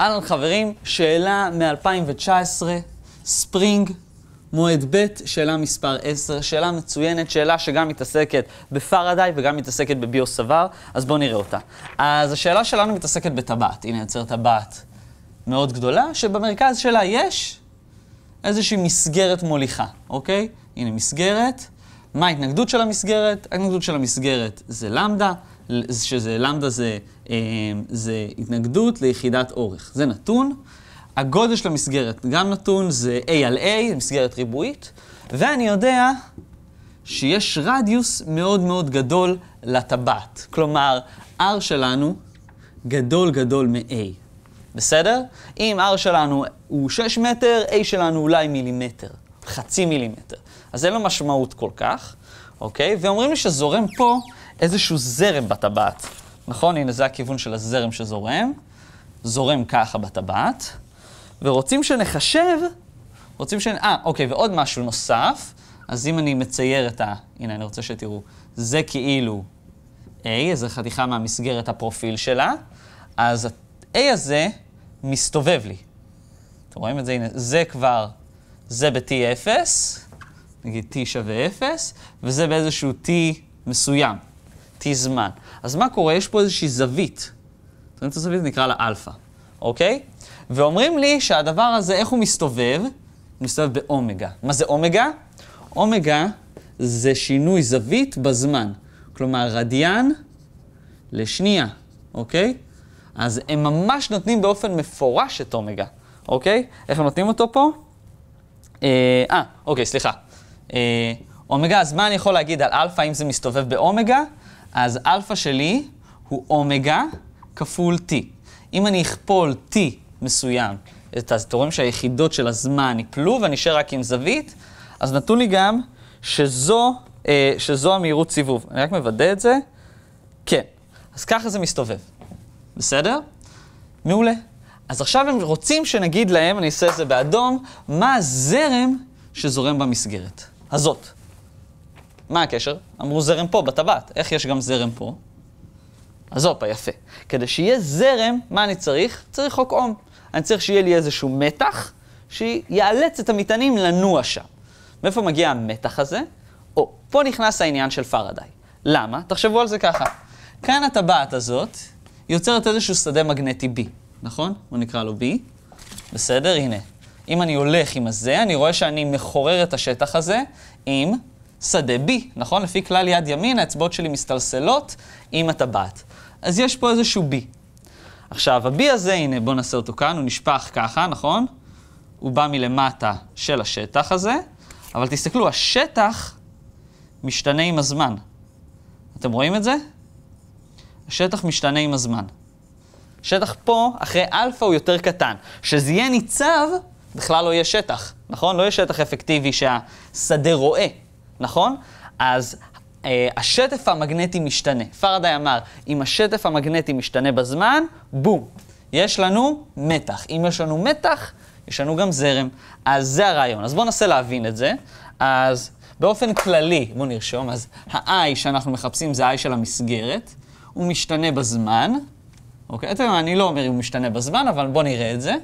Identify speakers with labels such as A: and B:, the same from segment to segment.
A: אהלן חברים, שאלה מ-2019, ספרינג, מועד ב', שאלה מספר 10, שאלה מצוינת, שאלה שגם מתעסקת בפרדאי וגם מתעסקת בביו-סבר, אז בואו נראה אותה. אז השאלה שלנו מתעסקת בטבעת, הנה יוצרת טבעת מאוד גדולה, שבמרכז שלה יש איזושהי מסגרת מוליכה, אוקיי? הנה מסגרת. מה ההתנגדות של המסגרת? ההתנגדות של המסגרת זה למדה, שזה למדה זה אמ, זה התנגדות ליחידת אורך. זה נתון. הגודל של המסגרת גם נתון, זה A על A, מסגרת ריבועית. ואני יודע שיש רדיוס מאוד מאוד גדול לטבעת. כלומר, R שלנו גדול גדול מ-A. בסדר? אם R שלנו הוא 6 מטר, A שלנו אולי מילימטר, חצי מילימטר. אז אין לו משמעות כל כך, אוקיי? ואומרים לי שזורם פה איזשהו זרם בטבעת. נכון? הנה זה הכיוון של הזרם שזורם, זורם ככה בטבעת, ורוצים שנחשב, רוצים ש... אה, אוקיי, ועוד משהו נוסף, אז אם אני מצייר את ה... הנה, אני רוצה שתראו. זה כאילו A, איזו חתיכה מהמסגרת הפרופיל שלה, אז ה-A הזה מסתובב לי. אתם רואים את זה? הנה, זה כבר, זה ב-T0, נגיד T שווה 0, וזה באיזשהו T מסוים. T זמן. אז מה קורה? יש פה איזושהי זווית. זווית הזווית נקרא לה אלפא, אוקיי? ואומרים לי שהדבר הזה, איך הוא מסתובב? הוא מסתובב באומגה. מה זה אומגה? אומגה זה שינוי זווית בזמן. כלומר, רדיאן לשנייה, אוקיי? אז הם ממש נותנים באופן מפורש את אומגה, אוקיי? איך הם נותנים אותו פה? אה, אה אוקיי, סליחה. אה, אומגה, אז מה אני יכול להגיד על אלפא אם זה מסתובב באומגה? אז אלפא שלי הוא אומגה כפול t. אם אני אכפול t מסוים, אתם רואים שהיחידות של הזמן יפלו ואני אשאר רק עם זווית, אז נתון לי גם שזו, אה, שזו המהירות סיבוב. אני רק מוודא את זה. כן. אז ככה זה מסתובב. בסדר? מעולה. אז עכשיו הם רוצים שנגיד להם, אני אעשה את זה באדום, מה הזרם שזורם במסגרת הזאת. מה הקשר? אמרו זרם פה, בטבעת. איך יש גם זרם פה? אז הופה, יפה. כדי שיהיה זרם, מה אני צריך? צריך חוק אום. אני צריך שיהיה לי איזשהו מתח שיאלץ את המטענים לנוע שם. מאיפה מגיע המתח הזה? או, פה נכנס העניין של פרדיי. למה? תחשבו על זה ככה. כאן הטבעת הזאת יוצרת איזשהו שדה מגנטי B, נכון? בוא נקרא לו B. בסדר? הנה. אם אני הולך עם הזה, אני רואה שאני מחורר את השטח הזה עם שדה B, נכון? לפי כלל יד ימין, האצבעות שלי מסתלסלות עם הטבעת. אז יש פה איזשהו B. עכשיו, ה-B הזה, הנה, בואו נעשה אותו כאן, הוא נשפך ככה, נכון? הוא בא מלמטה של השטח הזה, אבל תסתכלו, השטח משתנה עם הזמן. אתם רואים את זה? השטח משתנה עם הזמן. שטח פה, אחרי אלפא הוא יותר קטן. כשזה יהיה ניצב, בכלל לא יהיה שטח, נכון? לא יהיה שטח אפקטיבי שהשדה רואה. נכון? אז אה, השטף המגנטי משתנה. פרדיי אמר, אם השטף המגנטי משתנה בזמן, בום, יש לנו מתח. אם יש לנו מתח, יש לנו גם זרם. אז זה הרעיון. אז בואו ננסה להבין את זה. אז באופן כללי, בואו נרשום, אז ה-I שאנחנו מחפשים זה ה-I של המסגרת, הוא משתנה בזמן. אוקיי, אתם, יודעים, אני לא אומר אם הוא משתנה בזמן, אבל בואו נראה את זה.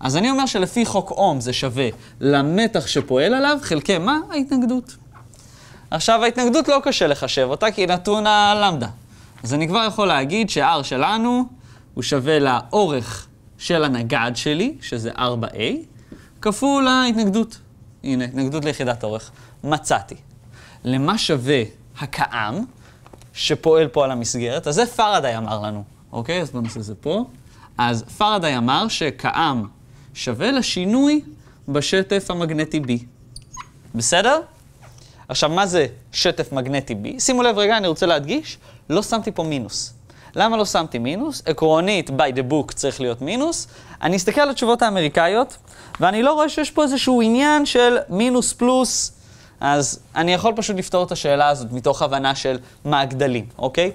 A: אז אני אומר שלפי חוק אום זה שווה למתח שפועל עליו, חלקי מה? ההתנגדות. עכשיו, ההתנגדות לא קשה לחשב אותה, כי היא נתונה למדה. אז אני כבר יכול להגיד ש-R שלנו הוא שווה לאורך של הנגד שלי, שזה 4A, כפול ההתנגדות. הנה, התנגדות ליחידת אורך. מצאתי. למה שווה הקעם שפועל פה על המסגרת? אז זה פרדאי אמר לנו, אוקיי? אז בואו נעשה את זה פה. אז פרדאי אמר שקעם שווה לשינוי בשטף המגנטי B. בסדר? עכשיו, מה זה שטף מגנטי B? שימו לב רגע, אני רוצה להדגיש, לא שמתי פה מינוס. למה לא שמתי מינוס? עקרונית, by the book צריך להיות מינוס. אני אסתכל על התשובות האמריקאיות, ואני לא רואה שיש פה איזשהו עניין של מינוס פלוס, אז אני יכול פשוט לפתור את השאלה הזאת מתוך הבנה של מה הגדלים, אוקיי?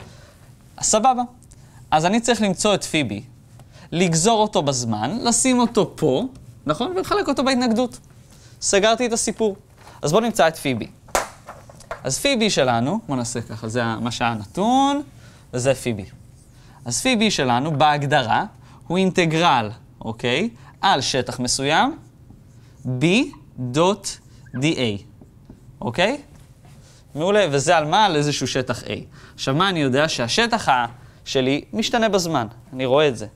A: אז סבבה. אז אני צריך למצוא את פיבי, לגזור אותו בזמן, לשים אותו פה, נכון? ולחלק אותו בהתנגדות. סגרתי את הסיפור. אז בואו נמצא את פיבי. אז פי b שלנו, בואו נעשה ככה, זה מה שהיה נתון, וזה פי b. אז פי b שלנו, בהגדרה, הוא אינטגרל, אוקיי? על שטח מסוים, b דוט dA, אוקיי? מעולה, וזה על מה? על איזשהו שטח A. עכשיו, מה אני יודע? שהשטח ה... שלי משתנה בזמן, אני רואה את זה,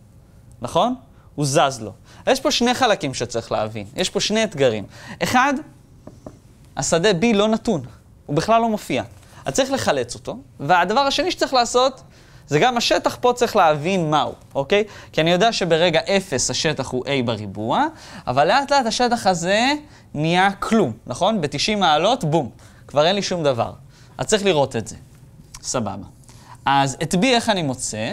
A: נכון? הוא זז לו. יש פה שני חלקים שצריך להבין, יש פה שני אתגרים. אחד, השדה B לא נתון, הוא בכלל לא מופיע. אז צריך לחלץ אותו, והדבר השני שצריך לעשות, זה גם השטח פה צריך להבין מהו, אוקיי? כי אני יודע שברגע אפס השטח הוא A בריבוע, אבל לאט לאט השטח הזה נהיה כלום, נכון? ב-90 מעלות, בום, כבר אין לי שום דבר. אז צריך לראות את זה. סבבה. אז את B איך אני מוצא?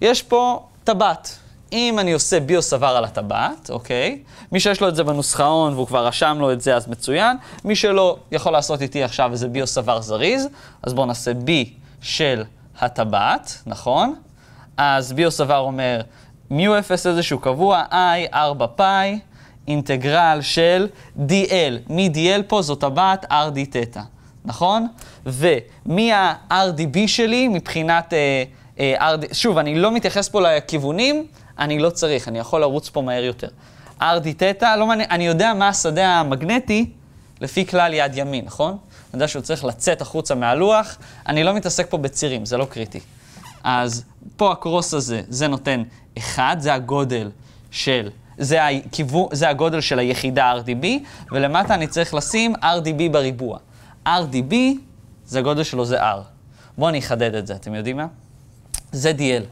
A: יש פה טבעת, אם אני עושה ביוס עבר על הטבעת, אוקיי? מי שיש לו את זה בנוסחאון והוא כבר רשם לו את זה, אז מצוין. מי שלא יכול לעשות איתי עכשיו איזה ביוס עבר זריז, אז בואו נעשה B של הטבעת, נכון? אז ביוס עבר אומר מיו 0 איזשהו קבוע, i 4 פאי, אינטגרל של dl. מי dl פה זו טבעת RD תטא, נכון? ומי ה-rdb שלי מבחינת... אה, אה, שוב, אני לא מתייחס פה לכיוונים, אני לא צריך, אני יכול לרוץ פה מהר יותר. RD תטא, לא מעניין, אני יודע מה השדה המגנטי לפי כלל יד ימין, נכון? אני יודע שהוא צריך לצאת החוצה מהלוח, אני לא מתעסק פה בצירים, זה לא קריטי. אז פה הקרוס הזה, זה נותן 1, זה הגודל של, זה, הכיוו, זה הגודל של היחידה RDB, ולמטה אני צריך לשים RDB בריבוע. RDB, זה הגודל שלו זה R. בואו אני אחדד את זה, אתם יודעים מה? ZDL.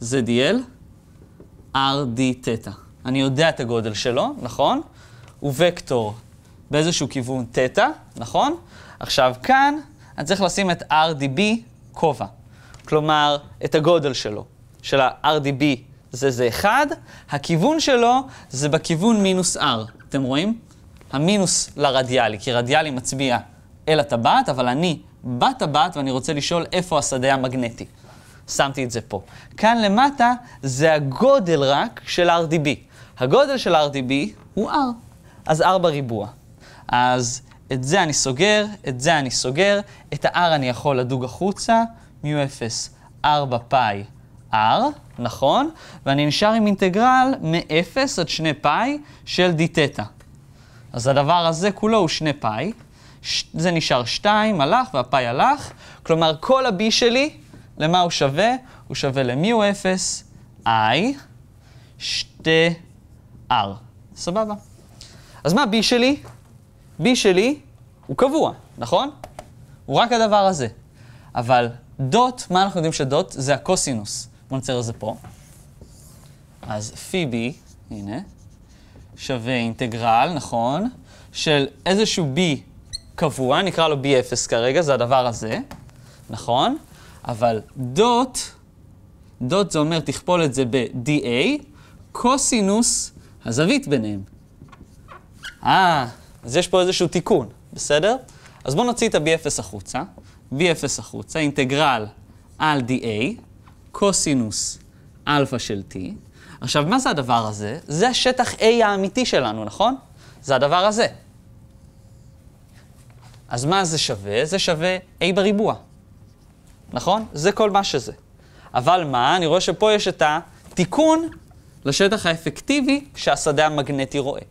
A: ZDL, RD תטא. אני יודע את הגודל שלו, נכון? הוא וקטור באיזשהו כיוון תטא, נכון? עכשיו כאן אני צריך לשים את RDB כובע. כלומר, את הגודל שלו. של ה-RDB זה זה 1, הכיוון שלו זה בכיוון מינוס R. אתם רואים? המינוס לרדיאלי, כי רדיאלי מצביע אל הטבעת, אבל אני בטבעת ואני רוצה לשאול איפה השדה המגנטי. שמתי את זה פה. כאן למטה זה הגודל רק של RDB. הגודל של RDB הוא R, אז R בריבוע. אז את זה אני סוגר, את זה אני סוגר, את ה-R אני יכול לדוג החוצה, מיו 0, 4 פאי R, נכון? ואני נשאר עם אינטגרל מ-0 עד 2 פאי של d תטא. אז הדבר הזה כולו הוא 2 פאי, זה נשאר 2, הלך והפאי הלך, כלומר כל ה-b שלי למה הוא שווה? הוא שווה למי הוא 0? i, שתי r סבבה. אז מה b שלי? b שלי הוא קבוע, נכון? הוא רק הדבר הזה. אבל דוט, מה אנחנו יודעים שדוט? זה הקוסינוס. בואו נצייר את זה פה. אז פי בי, הנה, שווה אינטגרל, נכון, של איזשהו b קבוע, נקרא לו b0 כרגע, זה הדבר הזה, נכון? אבל דוט, דוט זה אומר תכפול את זה ב-DA, קוסינוס הזווית ביניהם. אה, אז יש פה איזשהו תיקון, בסדר? אז בואו נוציא את ה-B0 החוצה. B0 החוצה, אינטגרל על DA, קוסינוס אלפא של T. עכשיו, מה זה הדבר הזה? זה השטח A האמיתי שלנו, נכון? זה הדבר הזה. אז מה זה שווה? זה שווה A בריבוע. נכון? זה כל מה שזה. אבל מה, אני רואה שפה יש את התיקון לשטח האפקטיבי שהשדה המגנטי רואה.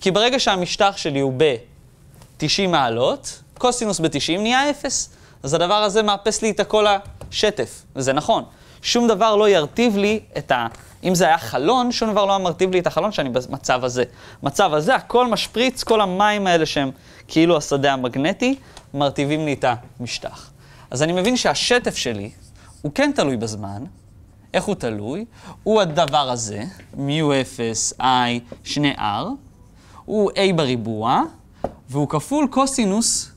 A: כי ברגע שהמשטח שלי הוא ב-90 מעלות, קוסינוס ב-90 נהיה 0. אז הדבר הזה מאפס לי את הכל השטף, וזה נכון. שום דבר לא ירטיב לי את ה... אם זה היה חלון, שום דבר לא היה מרטיב לי את החלון שאני במצב הזה. מצב הזה, הכל משפריץ, כל המים האלה שהם כאילו השדה המגנטי, מרטיבים לי את המשטח. אז אני מבין שהשטף שלי הוא כן תלוי בזמן. איך הוא תלוי? הוא הדבר הזה, מיו אפס, איי, שני r הוא a בריבוע, והוא כפול קוסינוס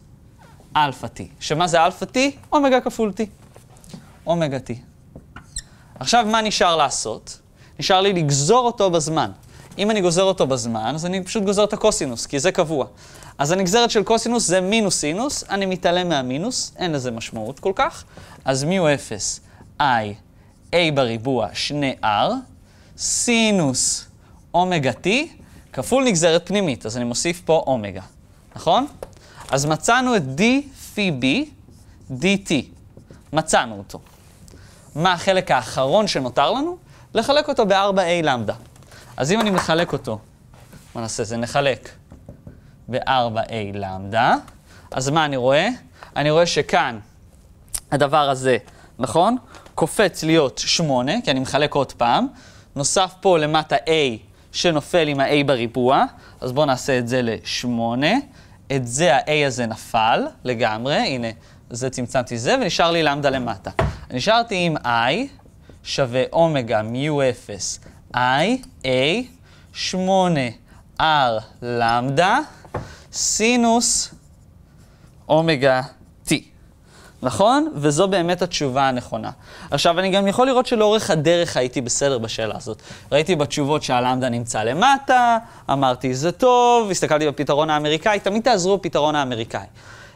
A: אלפא t. שמה זה אלפא t? אומגה כפול t. אומגה t. עכשיו, מה נשאר לעשות? נשאר לי לגזור אותו בזמן. אם אני גוזר אותו בזמן, אז אני פשוט גוזר את הקוסינוס, כי זה קבוע. אז הנגזרת של קוסינוס זה מינוס סינוס, אני מתעלם מהמינוס, אין לזה משמעות כל כך. אז מי הוא 0, i, a בריבוע, 2r, סינוס אומגה t, כפול נגזרת פנימית, אז אני מוסיף פה אומגה, נכון? אז מצאנו את d פי b, dt. מצאנו אותו. מה החלק האחרון שנותר לנו? לחלק אותו ב-4a למדה. אז אם אני מחלק אותו, מה נעשה זה? נחלק ב-4a למדה. אז מה אני רואה? אני רואה שכאן הדבר הזה, נכון? קופץ להיות 8, כי אני מחלק עוד פעם. נוסף פה למטה a שנופל עם ה-a בריבוע, אז בואו נעשה את זה ל-8. את זה ה-a הזה נפל לגמרי, הנה, זה צמצמתי זה, ונשאר לי למדה למטה. נשארתי עם i שווה אומגה מ u 0 I, A, 8, R, למדה, סינוס, אומגה, T. נכון? וזו באמת התשובה הנכונה. עכשיו, אני גם יכול לראות שלאורך הדרך הייתי בסדר בשאלה הזאת. ראיתי בתשובות שהלמדה נמצא למטה, אמרתי, זה טוב, הסתכלתי בפתרון האמריקאי, תמיד תעזרו בפתרון האמריקאי.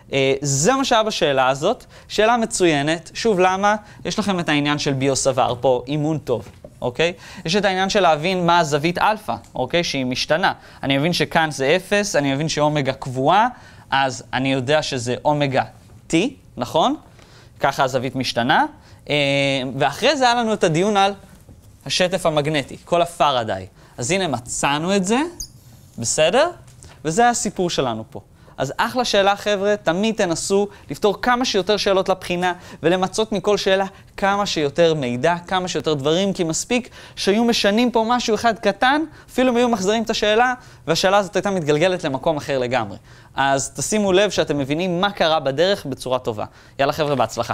A: Uh, זה מה שהיה בשאלה הזאת, שאלה מצוינת. שוב, למה? יש לכם את העניין של ביוס עבר פה, אימון טוב. אוקיי? יש את העניין של להבין מה הזווית אלפא, אוקיי? שהיא משתנה. אני מבין שכאן זה 0, אני מבין שאומגה קבועה, אז אני יודע שזה אומגה T, נכון? ככה הזווית משתנה. אה, ואחרי זה היה לנו את הדיון על השטף המגנטי, כל הפרדאי. אז הנה מצאנו את זה, בסדר? וזה הסיפור שלנו פה. אז אחלה שאלה, חבר'ה, תמיד תנסו לפתור כמה שיותר שאלות לבחינה ולמצות מכל שאלה כמה שיותר מידע, כמה שיותר דברים, כי מספיק שהיו משנים פה משהו אחד קטן, אפילו אם היו מחזירים את השאלה, והשאלה הזאת הייתה מתגלגלת למקום אחר לגמרי. אז תשימו לב שאתם מבינים מה קרה בדרך בצורה טובה. יאללה, חבר'ה, בהצלחה.